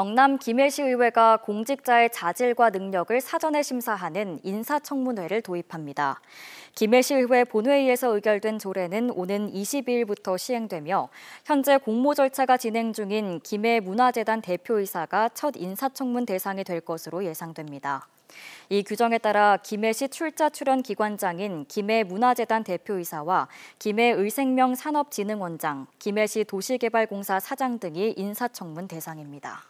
경남 김해시의회가 공직자의 자질과 능력을 사전에 심사하는 인사청문회를 도입합니다. 김해시의회 본회의에서 의결된 조례는 오는 22일부터 시행되며 현재 공모 절차가 진행 중인 김해문화재단 대표이사가 첫 인사청문 대상이 될 것으로 예상됩니다. 이 규정에 따라 김해시 출자 출연 기관장인 김해문화재단 대표이사와 김해의생명 산업진흥원장, 김해시 도시개발공사 사장 등이 인사청문 대상입니다.